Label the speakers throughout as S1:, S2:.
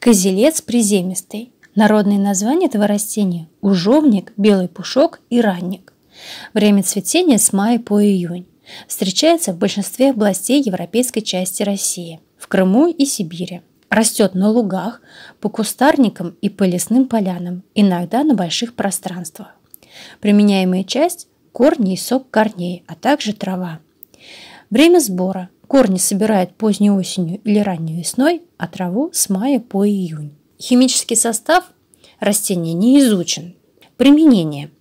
S1: Козелец приземистый. Народные названия этого растения – ужовник, белый пушок и ранник. Время цветения с мая по июнь. Встречается в большинстве областей европейской части России, в Крыму и Сибири. Растет на лугах, по кустарникам и по лесным полянам, иногда на больших пространствах. Применяемая часть – корни и сок корней, а также трава. Время сбора – Корни собирают поздней осенью или ранней весной, а траву с мая по июнь. Химический состав растения не изучен. Применение.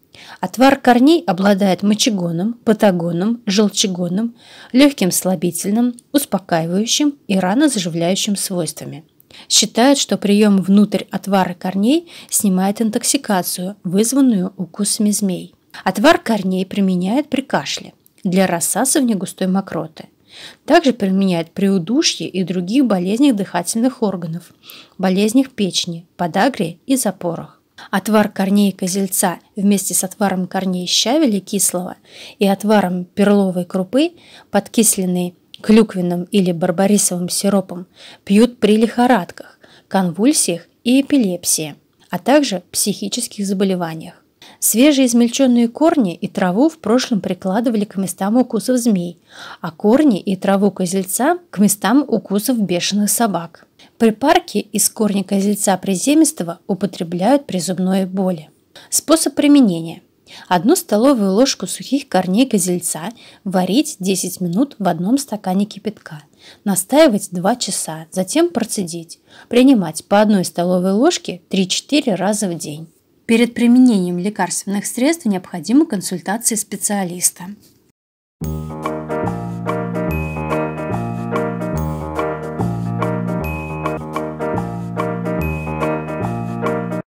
S1: Отвар корней обладает мочегоном, патагоном, желчегоном, легким слабительным, успокаивающим и ранозаживляющим свойствами. Считают, что прием внутрь отвара корней снимает интоксикацию, вызванную укусами змей. Отвар корней применяют при кашле для рассасывания густой мокроты – также применяют при удушье и других болезнях дыхательных органов, болезнях печени, подагре и запорах. Отвар корней козельца вместе с отваром корней щавеля кислого и отваром перловой крупы, подкисленные клюквенным или барбарисовым сиропом, пьют при лихорадках, конвульсиях и эпилепсии, а также психических заболеваниях. Свежие измельченные корни и траву в прошлом прикладывали к местам укусов змей, а корни и траву козельца к местам укусов бешеных собак. Припарки из корня козельца приземистого употребляют при зубной боли. Способ применения. Одну столовую ложку сухих корней козельца варить 10 минут в одном стакане кипятка. Настаивать 2 часа, затем процедить. Принимать по одной столовой ложке 3-4 раза в день. Перед применением лекарственных средств необходима консультация специалиста.